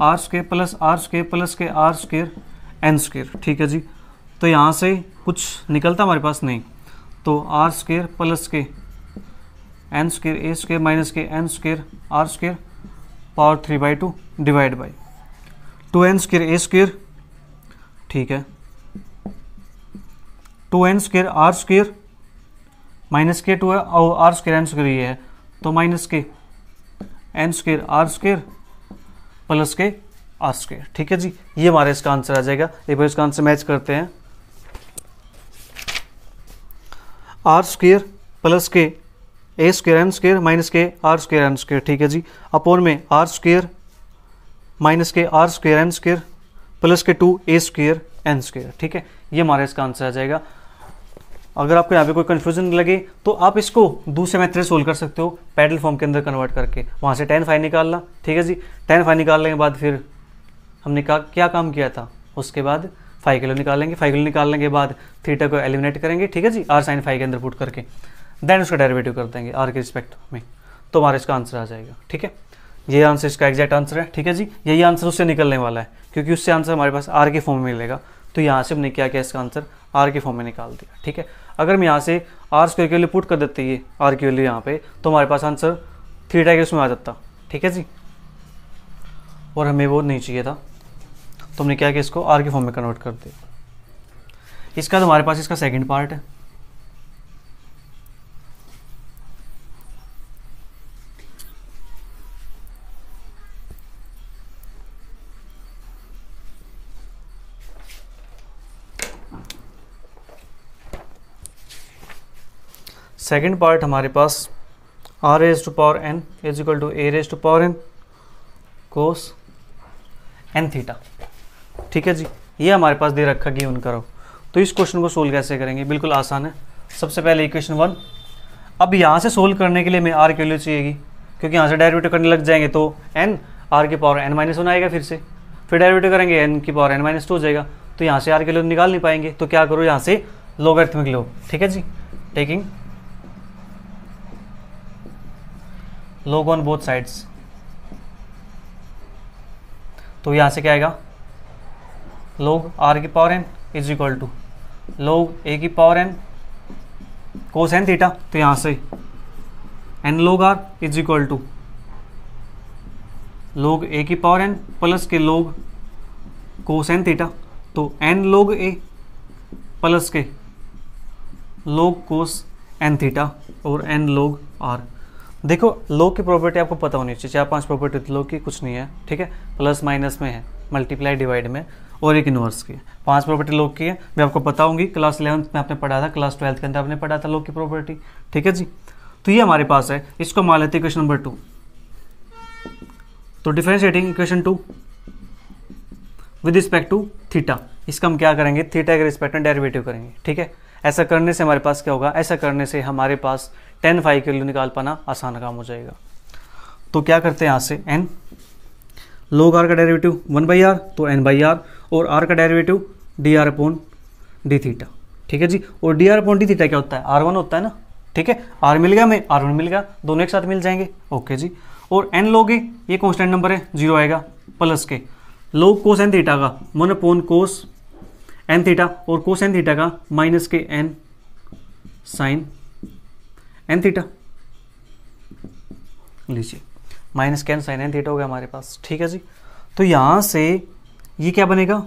r square plus r square plus के आर स्क्वेयर एन स्क्वेयर ठीक है जी तो यहाँ से कुछ निकलता हमारे पास नहीं तो आर स्क्वेयर प्लस के n square a square minus के n square r square power three by two divide by two n square a square ठीक है two n square r square minus के टू है और आर स्क्वेयर एन स्क्वेयर ये है तो माइनस के n square r square plus के आर स्क्वेयर ठीक है जी ये हमारे इसका आंसर आ जाएगा एक बार इसका आंसर मैच करते हैं आर स्क्वेयर प्लस के a square n square minus के आर स्क्वेयर एन स्क्वेयर ठीक है जी अपोन में आर स्क्वेयर माइनस के r square n square plus के two a square n square ठीक है ये हमारे इसका आंसर आ जाएगा अगर आपको यहाँ पे कोई कन्फ्यूजन लगे तो आप इसको दूसरे मैथड सोल्व कर सकते हो पैडल फॉर्म के अंदर कन्वर्ट करके वहाँ से टेन फाइव निकालना ठीक है जी टेन फाइव निकालने के बाद फिर हमने कहा क्या काम किया था उसके बाद फाइव किलो निकालेंगे फाइव किलो निकालने के बाद थीटा को एलिमिनेट करेंगे ठीक है जी आर साइन फाइव के अंदर पुट करके देन उसका डेरिवेटिव कर देंगे आर के रिस्पेक्ट में तो हमारा इसका आंसर आ जाएगा ठीक है ये आंसर इसका एग्जैक्ट आंसर है ठीक है जी यही आंसर उससे निकलने वाला है क्योंकि उससे आंसर हमारे पास आर के फॉर्म में मिलेगा तो यहाँ से हमने क्या किया इसका आंसर आर के फॉर्म में निकाल दिया ठीक है अगर हम यहाँ से आर स्क्वेयर के लिए पुट कर देते ये आर के वैल्यू यहाँ पे तो हमारे पास आंसर थीटा के उसमें आ जाता ठीक है जी और हमें वो नहीं चाहिए था तो हमने क्या किया इसको आर के फॉर्म में कन्वर्ट कर दिया इसका तो हमारे पास इसका सेकेंड पार्ट है सेकेंड पार्ट हमारे पास आर एज two power n is equal to a raise to power n cos n theta ठीक है जी ये हमारे पास दे रखा गया उनका रहो तो इस क्वेश्चन को सोल्व कैसे करेंगे बिल्कुल आसान है सबसे पहले इक्वेशन वन अब यहाँ से सोल्व करने के लिए हमें आर की वैल्यू चाहिएगी क्योंकि यहाँ से डायरेवेटिव करने लग जाएंगे तो एन आर की पावर एन माइनस वन आएगा फिर से फिर डायरेवेटिव करेंगे एन की पावर एन माइनस टू हो जाएगा तो यहाँ से आर की वैल्यू निकाल नहीं पाएंगे तो क्या करो यहाँ से लोगारिथमिक लो ठीक है जी taking log on both sides तो यहाँ से क्या आएगा log r की power n is equal to log a की power n cos n theta तो यहाँ से n log r is equal to log a की पावर n प्लस के log कोस एन थीटा तो एन log a प्लस के log कोस एन थीटा और एन log r देखो लो की प्रॉपर्टी आपको पता होनी चाहिए चार पांच प्रॉपर्टी लो तो की कुछ नहीं है ठीक है प्लस माइनस में है मल्टीप्लाई डिवाइड में और एक इनवर्स की पांच प्रॉपर्टी लो की है मैं आपको पता क्लास इलेवंथ में आपने पढ़ा था क्लास ट्वेल्थ के अंदर आपने पढ़ा था लो की प्रॉपर्टी ठीक है जी तो ये हमारे पास है इसको मान लेते क्वेश्चन नंबर टू तो differentiating question two with respect to theta इसका हम क्या करेंगे थीटा के रिस्पेक्ट में डेरिवेटिव करेंगे ठीक है ऐसा करने से हमारे पास क्या होगा ऐसा करने से हमारे पास टेन फाइव किलो निकाल पाना आसान काम हो जाएगा तो क्या करते हैं यहाँ से एन लोग आर का डेरिवेटिव वन बाई आर तो एन बाई आर और आर का derivative d r upon d theta ठीक है जी और d r upon d theta क्या होता है आर वन होता है ना ठीक है आर मिल गया मैं आर वन मिल गया दोनों एक साथ मिल जाएंगे ओके जी और एन लोगे ये कॉन्स्टेंट नंबर है जीरो आएगा प्लस के लोग कोस एन थीटा का one upon cos n theta और कोस एन थीटा का माइनस के एन साइन एन थीटा लीजिए माइनस के एन साइन एन थीटा हो गया हमारे पास ठीक है जी तो यहां से ये क्या बनेगा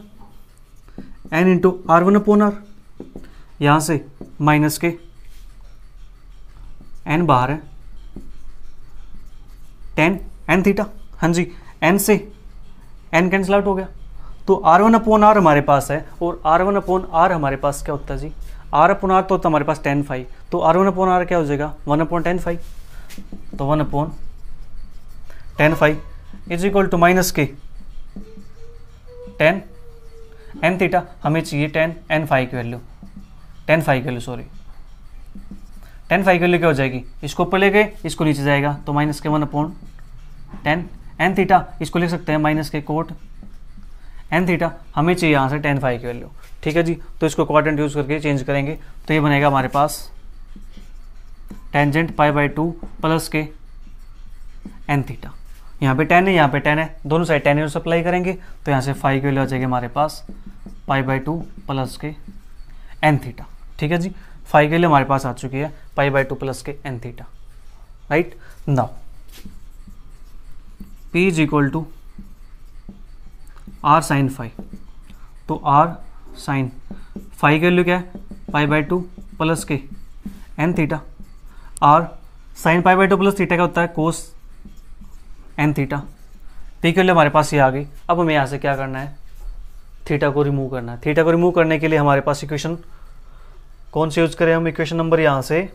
n into r one upon r यहां से माइनस के एन बाहर है टेन एन थीटा हाँ जी एन से एन कैंसिल आउट हो गया तो आर वन अपोन आर हमारे पास है और आर वन अपोन आर हमारे पास क्या होता है जी आर अपोन आर तो होता हमारे पास टेन फाइव तो आर वन अपोन आर क्या हो जाएगा वन अपोन टेन फाइव तो one upon tan phi is equal to minus के टेन एन थीटा हमें चाहिए टेन एन फाइव की वैल्यू टेन फाइव की वैल्यू सॉरी टेन फाइव की वैल्यू क्या हो जाएगी इसको ऊपर ले गए इसको नीचे जाएगा तो माइनस के one upon tan n theta इसको लिख सकते हैं माइनस के कोट एन थीटा हमें चाहिए यहाँ से टेन फाइव की वैल्यू ठीक है जी तो इसको क्वाड्रेंट यूज़ करके चेंज करेंगे तो ये बनेगा हमारे पास tangent pi by two plus के एन थीटा यहाँ पे टेन है यहाँ पे टेन है दोनों साइड टेन यूज अप्लाई करेंगे तो यहाँ से फाइव की वैल्यू आ जाएगी हमारे पास पाई बाई टू प्लस के एन थीटा ठीक है जी फाइव के लिए हमारे पास आ चुकी है पाई बाई टू प्लस के n theta right now p is equal to r sine phi तो आर साइन फाइव की वैल्यू क्या है फाइव बाई टू प्लस के n theta r sine five by two plus theta क्या होता है कोस एन थीटा टी के वैल्यू हमारे पास ये आ गई अब हमें यहाँ से क्या करना है थीटा को रिमूव करना है थीटा को रिमूव करने के लिए हमारे पास इक्वेशन कौन से यूज करें हम इक्वेशन नंबर यहाँ से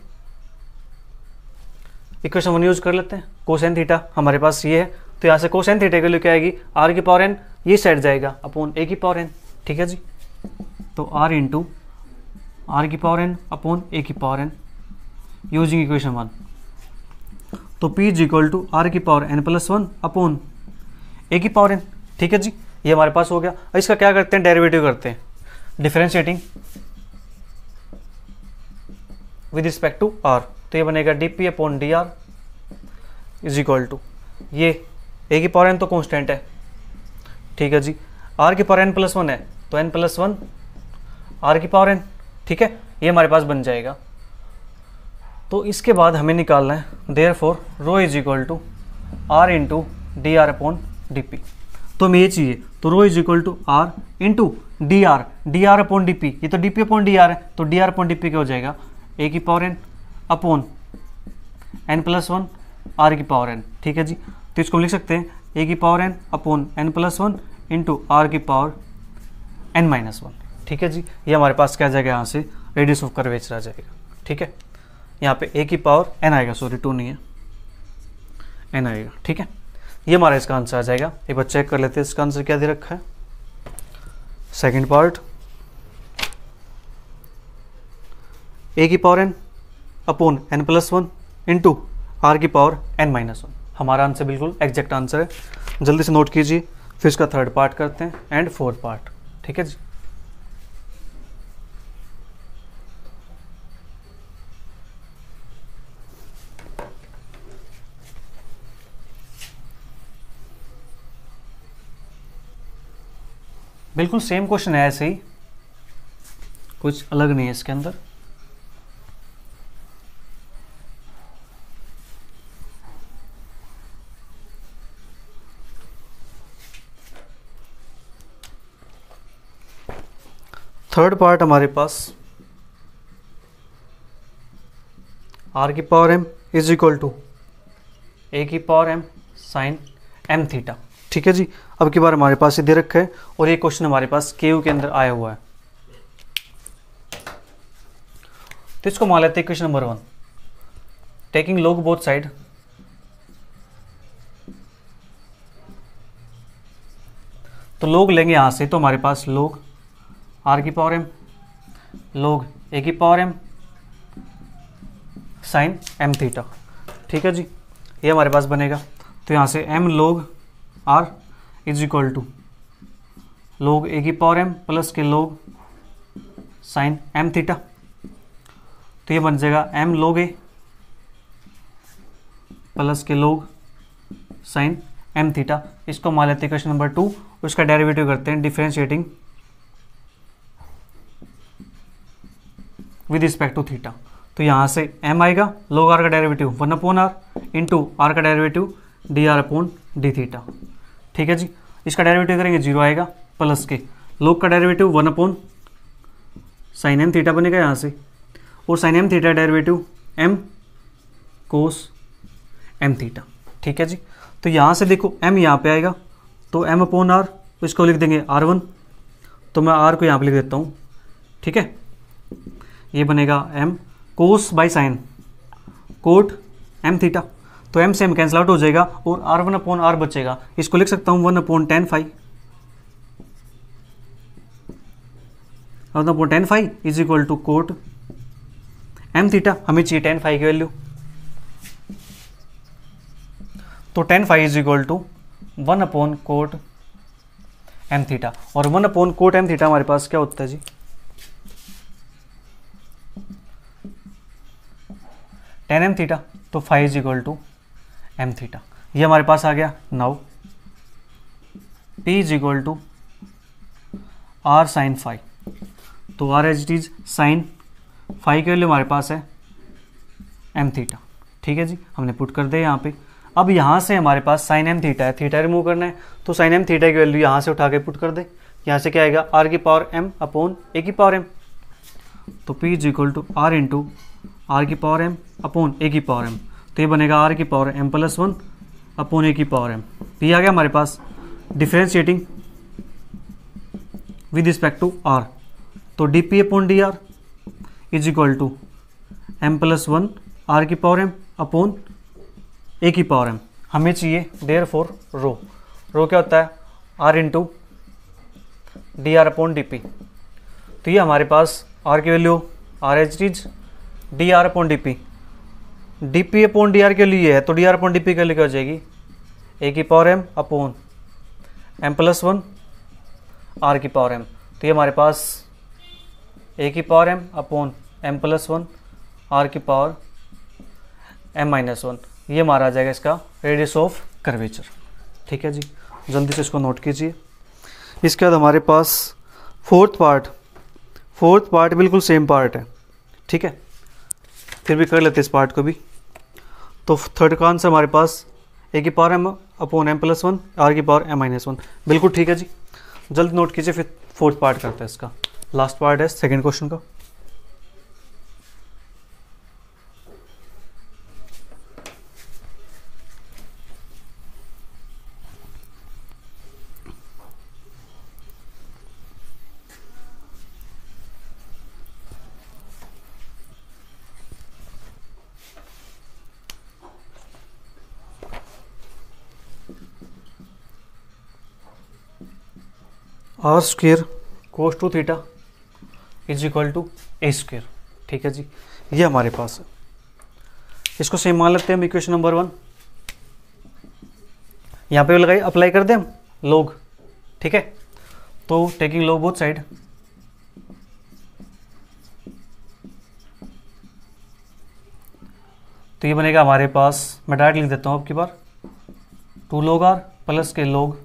इक्वेशन वन यूज कर लेते हैं कोस एन थीटा हमारे पास ये है तो यहाँ से एन थीटा वैल्यू क्या आएगी आर की पावर एन ये सेट जाएगा अपोन ए की पावर एन ठीक है जी तो आर इंटू आर की पावर एन अपोन ए की power n using equation one तो p is equal to r की power n plus one upon a की पावर एन ठीक है जी ये हमारे पास हो गया इसका क्या करते हैं डेरिवेटिव करते हैं differentiating with respect to r तो ये बनेगा d p upon d r is equal to ये ए की पावर एन तो कॉन्स्टेंट है ठीक है जी आर की पावर एन प्लस वन है तो एन प्लस वन आर की पावर एन ठीक है ये हमारे पास बन जाएगा तो इसके बाद हमें निकालना है therefore rho is equal to r into d r upon d p तो हमें ये चाहिए तो rho is equal to r into d r d r upon d p ये तो d p upon d r है तो d r upon d p क्या हो जाएगा ए की power n upon n plus one r की पावर एन ठीक है जी तो इसको हम लिख सकते हैं ए की power n upon n plus one into r की पावर एन माइनस वन ठीक है जी ये हमारे पास क्या जाएगा यहाँ से रेडियस ऑफ कर्वेचर आ जाएगा ठीक है यहाँ पे ए की पावर एन आएगा सॉरी टू नहीं है एन आएगा ठीक है ये हमारा इसका आंसर आ जाएगा एक बार चेक कर लेते हैं इसका आंसर क्या दे रखा है सेकेंड पार्ट ए की power n upon n plus one into r की पावर एन माइनस वन हमारा आंसर बिल्कुल एग्जैक्ट आंसर है जल्दी से नोट कीजिए फिर इसका थर्ड पार्ट करते हैं एंड फोर्थ पार्ट ठीक है जी बिल्कुल सेम क्वेश्चन है ऐसे ही कुछ अलग नहीं है इसके अंदर थर्ड पार्ट हमारे पास आर की power m is equal to a की power m sine m theta ठीक है जी अब की बार हमारे पास ये दे रखा है और ये क्वेश्चन हमारे पास के यू के अंदर आया हुआ है तो इसको मान लेते हैं question number one taking log both side तो लोग लेंगे यहां से तो हमारे पास लोग आर की पावर एम लोग ए की power m sine m theta ठीक है जी ये हमारे पास बनेगा तो यहाँ से एम लोग are is equal to log a की पावर एम प्लस के लोग साइन एम थीटा तो ये बन जाएगा एम लोग ए प्लस के लोग साइन एम थीटा इसको मान लेते हैं क्वेश्चन नंबर टू उसका डेरिवेटिव करते हैं differentiating with respect to theta तो यहाँ से एम आएगा लोग आर का derivative one upon r into r का derivative d r upon d theta ठीक है जी इसका डायरेवेटिव करेंगे जीरो आएगा प्लस के लोग का derivative one upon sine m theta बनेगा यहाँ से और sine m theta derivative m cos m theta ठीक है जी तो यहाँ से देखो एम यहाँ पे आएगा तो एम अपोन आर इसको लिख देंगे आर वन तो मैं आर को यहाँ पे लिख देता हूँ ठीक है ये बनेगा m cos by sine cot m theta तो एम से एम कैंसिल आउट हो जाएगा और आर वन अपॉन आर बचेगा इसको लिख सकता हूँ one upon tan phi upon tan phi is equal to cot m theta हमें चाहिए टेन फाइव की वैल्यू तो tan phi is equal to one upon cot m theta और one upon cot m theta हमारे पास क्या होता है जी टेन एम थीटा तो phi is equal to m theta ये हमारे पास आ गया now p is equal to r sine phi तो are as it is sine phi की वैल्यू हमारे पास है एम थीटा ठीक है जी हमने पुट कर दिया यहाँ पे अब यहाँ से हमारे पास साइन एम थीटा है थीटा रिमूव करना है तो साइन एम थीटा की वैल्यू यहाँ से उठा के पुट कर दे यहाँ से क्या आएगा आर की पावर एम अपोन ए की पावर एम तो p is equal to r into r की पावर एम अपोन ए की पावर एम तो ये बनेगा आर की power m plus one upon a की पावर एम तो ये आ गया हमारे पास differentiating with respect to r तो d p upon d r is equal to m plus one r की पावर एम अपोन ए की पावर एम हमें चाहिए डेयर फोर रो रो क्या होता है r into d r upon d p तो ये हमारे पास आर की वैल्यू आर एच डीज d r upon d p d p upon d r के लिए है तो d r upon d p के लिए क्या हो जाएगी ए की power m upon m plus one r की पावर एम तो ये हमारे पास ए की power m upon m plus one r की पावर एम माइनस वन ये हमारा आ जाएगा इसका रेडियस ऑफ कर्वेचर ठीक है जी जल्दी से इसको नोट कीजिए इसके बाद हमारे पास फोर्थ पार्ट फोर्थ पार्ट बिल्कुल सेम पार्ट है ठीक है फिर भी कर लेते इस पार्ट को भी तो थर्ड का आंसर हमारे पास ए की power m upon m plus one r की पावर एम माइनस वन बिल्कुल ठीक है जी जल्द नोट कीजिए फिर फोर्थ पार्ट करते हैं इसका लास्ट पार्ट है सेकेंड क्वेश्चन का r square cos two theta is equal to a square ठीक है जी ये हमारे पास है इसको सेम मान लेते हैं हम इक्वेशन नंबर वन यहाँ पे लगाई अप्लाई कर दें हम लोग ठीक है तो टेकिंग लोग बोथ साइड तो ये बनेगा हमारे पास मैं डायरेक्ट लिख देता हूँ आपकी बार टू लोग आर प्लस के log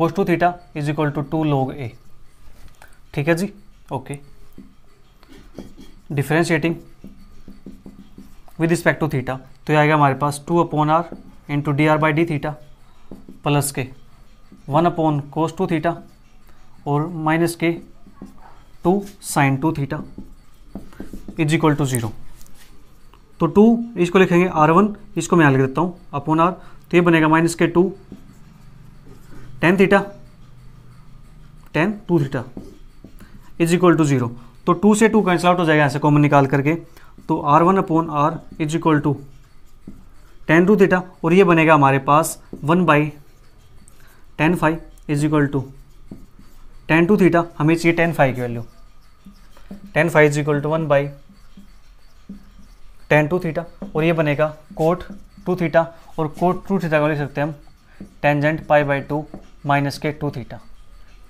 cos two theta is equal to two log a ठीक है जी okay differentiating with respect to theta तो ये आएगा हमारे पास two upon r into d are by d theta plus के one upon cos two theta और माइनस के two sine two theta is equal to zero तो टू इसको लिखेंगे आर वन इसको मैं यहाँ लिख देता हूँ अपोन आर तो ये बनेगा माइनस के two tan theta tan two theta is equal to zero तो टू से टू कैंसिल आउट हो जाएगा ऐसे कॉमन निकाल करके तो r one upon r is equal to tan two theta और ये बनेगा हमारे पास one by tan phi is equal to tan two theta हमें चाहिए टेन फाइव की value tan phi is equal to one by tan two theta और ये बनेगा कोट टू थीटा और कोट टू थीटा को लिख सकते हैं हम tangent pi by two minus के टू थीटा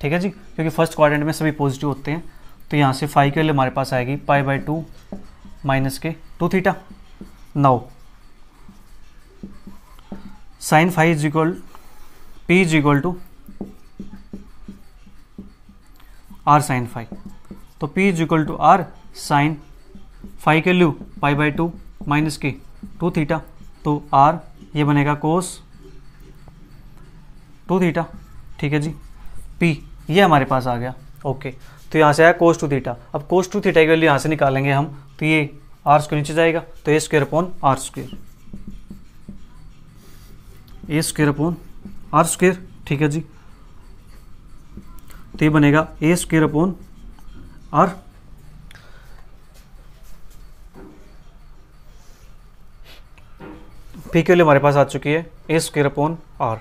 ठीक है जी क्योंकि फर्स्ट क्वाड्रेंट में सभी पॉजिटिव होते हैं तो यहाँ से फाइव के लिए हमारे पास आएगी पाई बाई टू माइनस के two theta now sine phi is equal p is equal to r sine phi तो p is equal to r sine five के लू पाई बाई टू माइनस के टू थीटा तो आर ये बनेगा कोस टू थीटा ठीक है जी पी ये हमारे पास आ गया ओके तो यहाँ से आया कोस टू थीटा अब कोस टू थीटा के लिए यहाँ से निकालेंगे हम तो ये आर स्क्वेयर नीचे जाएगा तो a square upon r square a square upon r square ठीक है जी तो ये बनेगा a square upon r p के लिए हमारे पास आ चुकी है a square upon r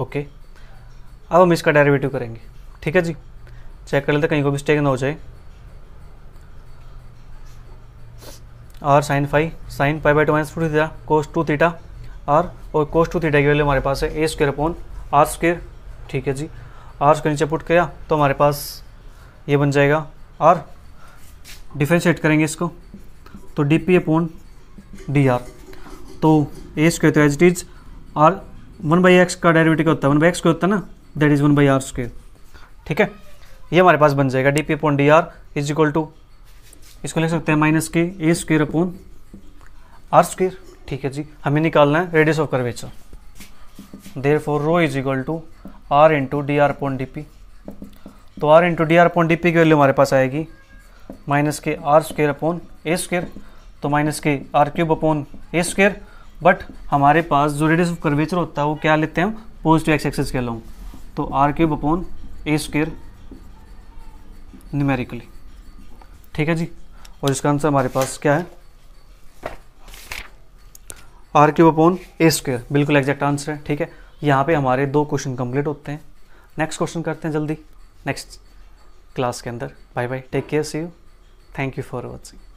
okay अब हम इसका डेरिवेटिव करेंगे ठीक है जी चेक कर लेते कहीं को मिस्टेक ना हो जाए और sine five sine five by two minus two theta cos two theta और और कोस टू थीटा की वैल्यू हमारे पास है a square upon r square ठीक है जी आर स्क्वेयर नीचे पुट किया तो हमारे पास ये बन जाएगा और डिफ्रेंशिएट करेंगे इसको तो d p upon d r तो ए स्क्वेयर तो as it is r one by x का डायरेवेटिव क्या होता है वन बाई एक्स क्या होता है ना that is one by r square ठीक है ये हमारे पास बन जाएगा d p upon d r is equal to इसको लिख सकते हैं minus k a square upon r square ठीक है जी हमें निकालना है radius of curvature therefore rho is equal to r into d r upon d p तो r into d r upon d p की वैल्यू हमारे पास आएगी माइनस के r square upon a square तो माइनस के r cube upon a square but हमारे पास जो रेडियस ऑफ कर्वेचर होता है वो क्या लेते हैं पॉजिटिव एक्स एक्सेस लूँ तो r cube upon a square numerically ठीक है जी और इसका आंसर हमारे पास क्या है r cube upon a square बिल्कुल एग्जैक्ट आंसर है ठीक है यहाँ पे हमारे दो क्वेश्चन कंप्लीट होते हैं नेक्स्ट क्वेश्चन करते हैं जल्दी नेक्स्ट क्लास के अंदर bye bye take care see you thank you for watching